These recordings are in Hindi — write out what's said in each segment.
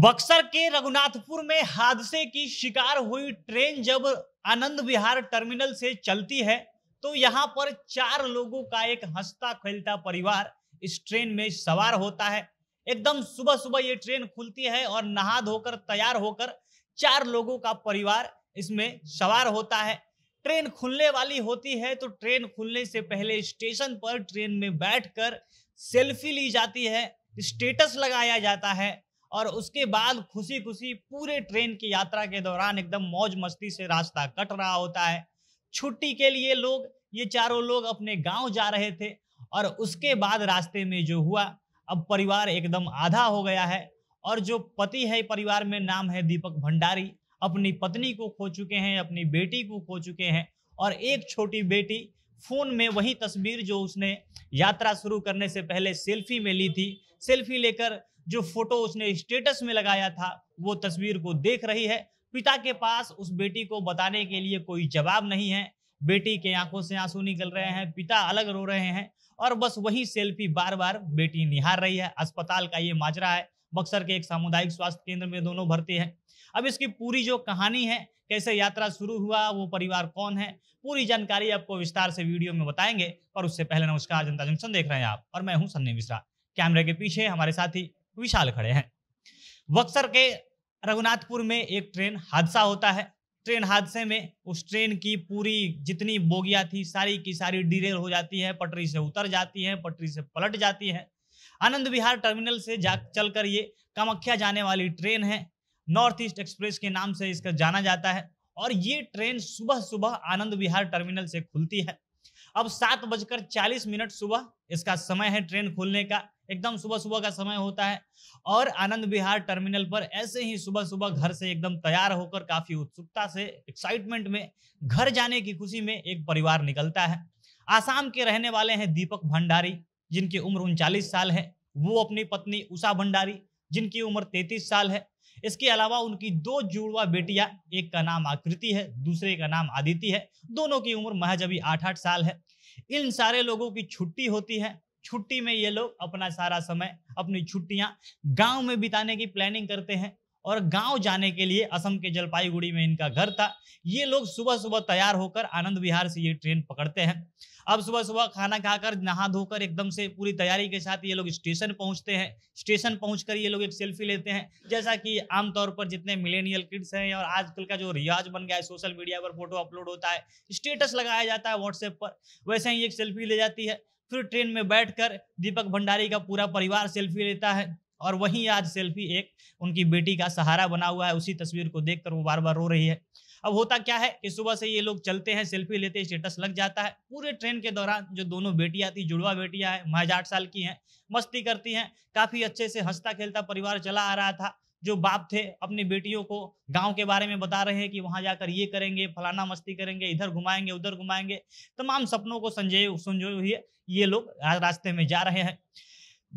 बक्सर के रघुनाथपुर में हादसे की शिकार हुई ट्रेन जब आनंद विहार टर्मिनल से चलती है तो यहाँ पर चार लोगों का एक हंसता खेलता परिवार इस ट्रेन में सवार होता है एकदम सुबह सुबह ये ट्रेन खुलती है और नहा धोकर तैयार होकर चार लोगों का परिवार इसमें सवार होता है ट्रेन खुलने वाली होती है तो ट्रेन खुलने से पहले स्टेशन पर ट्रेन में बैठकर सेल्फी ली जाती है स्टेटस लगाया जाता है और उसके बाद खुशी खुशी पूरे ट्रेन की यात्रा के दौरान एकदम मौज मस्ती से रास्ता कट रहा होता है छुट्टी के लिए लोग ये चारों लोग अपने गांव जा रहे थे और उसके बाद रास्ते में जो हुआ अब परिवार एकदम आधा हो गया है और जो पति है परिवार में नाम है दीपक भंडारी अपनी पत्नी को खो चुके हैं अपनी बेटी को खो चुके हैं और एक छोटी बेटी फोन में वही तस्वीर जो उसने यात्रा शुरू करने से पहले सेल्फी में ली थी सेल्फी लेकर जो फोटो उसने स्टेटस में लगाया था वो तस्वीर को देख रही है पिता के पास उस बेटी को बताने के लिए कोई जवाब नहीं है बेटी के आंखों से आंसू निकल रहे हैं पिता अलग रो रहे हैं और बस वही सेल्फी बार बार बेटी निहार रही है अस्पताल का ये माजरा है बक्सर के एक सामुदायिक स्वास्थ्य केंद्र में दोनों भर्ती हैं अब इसकी पूरी जो कहानी है कैसे यात्रा शुरू हुआ वो परिवार कौन है पूरी जानकारी आपको विस्तार से वीडियो में बताएंगे और उससे पहले नमस्कार जनता जंक्शन देख रहे हैं आप और मैं हूं सन्नी मिश्रा कैमरे के पीछे हमारे साथी विशाल खड़े हैं बक्सर के रघुनाथपुर में एक ट्रेन हादसा होता है ट्रेन हादसे में उस ट्रेन की पूरी जितनी बोगिया थी सारी की सारी डिरेल हो जाती है पटरी से उतर जाती है पटरी से पलट जाती है आनंद विहार टर्मिनल से जा चलकर ये कामाख्या जाने वाली ट्रेन है नॉर्थ ईस्ट एक्सप्रेस के नाम से इसका जाना जाता है और ये ट्रेन सुबह सुबह आनंद विहार टर्मिनल से खुलती है अब सात बजकर चालीस मिनट सुबह इसका समय है ट्रेन खुलने का एकदम सुबह सुबह का समय होता है और आनंद विहार टर्मिनल पर ऐसे ही सुबह सुबह घर से एकदम तैयार होकर काफी उत्सुकता से एक्साइटमेंट में घर जाने की खुशी में एक परिवार निकलता है आसाम के रहने वाले हैं दीपक भंडारी जिनकी उम्र उनचालीस साल है वो अपनी पत्नी उषा भंडारी जिनकी उम्र तैतीस साल है इसके अलावा उनकी दो जुड़वा बेटियां एक का नाम आकृति है दूसरे का नाम आदिति है दोनों की उम्र महज अभी आठ आठ साल है इन सारे लोगों की छुट्टी होती है छुट्टी में ये लोग अपना सारा समय अपनी छुट्टियां गांव में बिताने की प्लानिंग करते हैं और गांव जाने के लिए असम के जलपाईगुड़ी में इनका घर था ये लोग सुबह सुबह तैयार होकर आनंद विहार से ये ट्रेन पकड़ते हैं अब सुबह सुबह खाना खाकर नहा धोकर एकदम से पूरी तैयारी के साथ ये लोग स्टेशन पहुंचते हैं स्टेशन पहुंचकर ये लोग एक सेल्फी लेते हैं जैसा कि आमतौर पर जितने मिलेनियल किड्स हैं और आजकल का जो रियाज बन गया है सोशल मीडिया पर फोटो अपलोड होता है स्टेटस लगाया जाता है व्हाट्सएप पर वैसे ही एक सेल्फी ले जाती है फिर ट्रेन में बैठकर दीपक भंडारी का पूरा परिवार सेल्फी लेता है और वहीं आज सेल्फी एक उनकी बेटी का सहारा बना हुआ है उसी तस्वीर को देख वो बार बार रो रही है अब होता क्या है कि सुबह से ये लोग चलते हैं सेल्फी लेते स्टेटस लग जाता है पूरे ट्रेन के दौरान जो दोनों बेटियां थी जुड़वा बेटियां हैं महज आठ साल की हैं मस्ती करती हैं काफ़ी अच्छे से हंसता खेलता परिवार चला आ रहा था जो बाप थे अपनी बेटियों को गांव के बारे में बता रहे हैं कि वहां जाकर ये करेंगे फलाना मस्ती करेंगे इधर घुमाएंगे उधर घुमाएंगे तमाम सपनों को संजय संजोए हुए ये लोग रास्ते में जा रहे हैं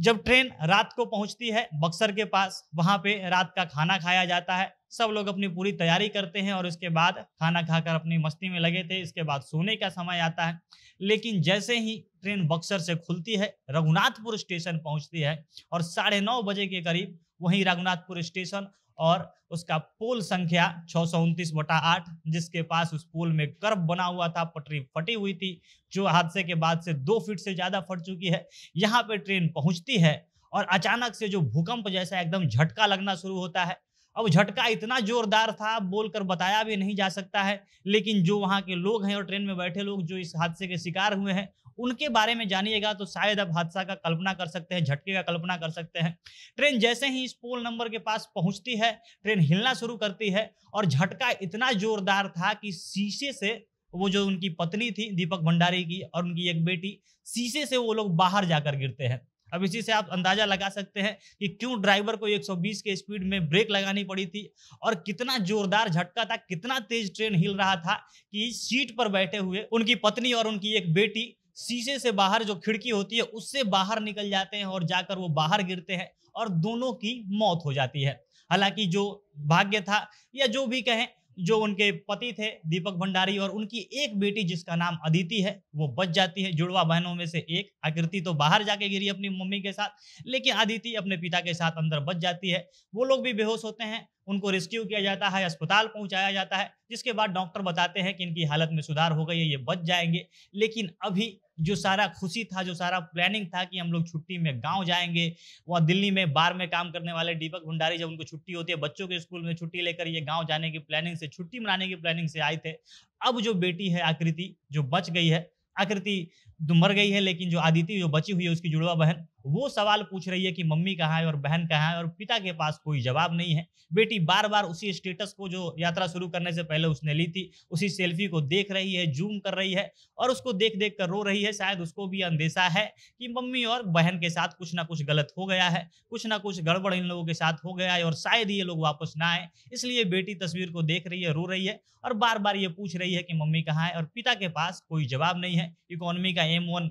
जब ट्रेन रात को पहुंचती है बक्सर के पास वहां पे रात का खाना खाया जाता है सब लोग अपनी पूरी तैयारी करते हैं और उसके बाद खाना खाकर अपनी मस्ती में लगे थे इसके बाद सोने का समय आता है लेकिन जैसे ही ट्रेन बक्सर से खुलती है रघुनाथपुर स्टेशन पहुंचती है और साढ़े नौ बजे के करीब वहीं रघुनाथपुर स्टेशन और उसका पोल संख्या छः सौ उनतीस बटा आठ जिसके पास उस पोल में कर्व बना हुआ था पटरी फटी हुई थी जो हादसे के बाद से दो फीट से ज़्यादा फट चुकी है यहाँ पे ट्रेन पहुँचती है और अचानक से जो भूकंप जैसा एकदम झटका लगना शुरू होता है अब झटका इतना जोरदार था बोलकर बताया भी नहीं जा सकता है लेकिन जो वहाँ के लोग हैं और ट्रेन में बैठे लोग जो इस हादसे के शिकार हुए हैं उनके बारे में जानिएगा तो शायद आप हादसा का कल्पना कर सकते हैं झटके का कल्पना कर सकते हैं ट्रेन जैसे ही इस पोल नंबर के पास पहुंचती है ट्रेन हिलना शुरू करती है और झटका इतना जोरदार था कि शीशे से वो जो उनकी पत्नी थी दीपक भंडारी की और उनकी एक बेटी शीशे से वो लोग बाहर जाकर गिरते हैं अब इसी से आप अंदाजा लगा सकते हैं कि क्यों ड्राइवर को 120 के स्पीड में ब्रेक लगानी पड़ी थी और कितना जोरदार झटका था कितना तेज ट्रेन हिल रहा था कि सीट पर बैठे हुए उनकी पत्नी और उनकी एक बेटी शीशे से बाहर जो खिड़की होती है उससे बाहर निकल जाते हैं और जाकर वो बाहर गिरते हैं और दोनों की मौत हो जाती है हालांकि जो भाग्य था या जो भी कहें जो उनके पति थे दीपक भंडारी और उनकी एक बेटी जिसका नाम अदिति है वो बच जाती है जुड़वा बहनों में से एक आकृति तो बाहर जाके गिरी अपनी मम्मी के साथ लेकिन अदिति अपने पिता के साथ अंदर बच जाती है वो लोग भी बेहोश होते हैं उनको रेस्क्यू किया जाता है अस्पताल पहुंचाया जाता है जिसके बाद डॉक्टर बताते हैं कि इनकी हालत में सुधार हो गई है ये बच जाएंगे लेकिन अभी जो सारा खुशी था जो सारा प्लानिंग था कि हम लोग छुट्टी में गांव जाएंगे वहाँ दिल्ली में बार में काम करने वाले दीपक भंडारी जब उनको छुट्टी होती है बच्चों के स्कूल में छुट्टी लेकर ये गांव जाने की प्लानिंग से छुट्टी मनाने की प्लानिंग से आए थे अब जो बेटी है आकृति जो बच गई है आकृति तो मर गई है लेकिन जो आदिति जो बची हुई है उसकी जुड़वा बहन वो सवाल पूछ रही है कि मम्मी कहाँ है और बहन कहाँ है और पिता के पास कोई जवाब नहीं है बेटी बार बार उसी स्टेटस को जो यात्रा शुरू करने से पहले उसने ली थी उसी सेल्फी को देख रही है जूम कर रही है और उसको देख देख कर रो रही है शायद उसको भी अंदेशा है कि मम्मी और बहन के साथ कुछ ना कुछ गलत हो गया है कुछ ना कुछ गड़बड़ इन लोगों के साथ हो गया है और शायद ये लोग वापस ना आए इसलिए बेटी तस्वीर को देख रही है रो रही है और बार बार ये पूछ रही है कि मम्मी कहाँ है और पिता के पास कोई जवाब नहीं है इकोनॉमी का एम वन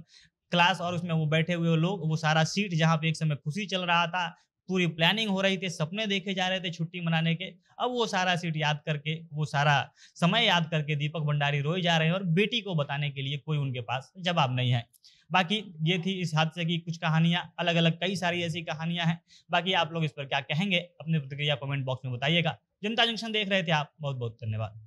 क्लास और उसमें वो बैठे हुए लोग वो सारा सीट जहाँ पे एक समय खुशी चल रहा था पूरी प्लानिंग हो रही थी सपने देखे जा रहे थे छुट्टी मनाने के अब वो सारा सीट याद करके वो सारा समय याद करके दीपक भंडारी रोए जा रहे हैं और बेटी को बताने के लिए कोई उनके पास जवाब नहीं है बाकी ये थी इस हादसे की कुछ कहानियां अलग अलग कई सारी ऐसी कहानियां हैं बाकी आप लोग इस पर क्या कहेंगे अपनी प्रतिक्रिया कमेंट बॉक्स में बताइएगा जनता जंक्शन देख रहे थे आप बहुत बहुत धन्यवाद